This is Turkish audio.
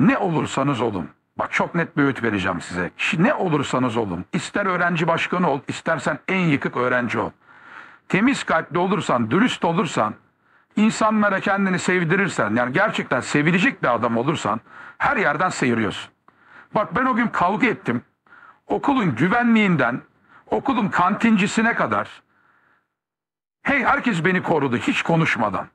Ne olursanız olun. Bak çok net bir öğüt vereceğim size. Ne olursanız olun. ister öğrenci başkanı ol, istersen en yıkık öğrenci ol. Temiz kalpli olursan, dürüst olursan, insanlara kendini sevdirirsen, yani gerçekten sevilecek bir adam olursan her yerden seyiriyorsun. Bak ben o gün kavga ettim. Okulun güvenliğinden, okulun kantincisine kadar. Hey herkes beni korudu hiç konuşmadan.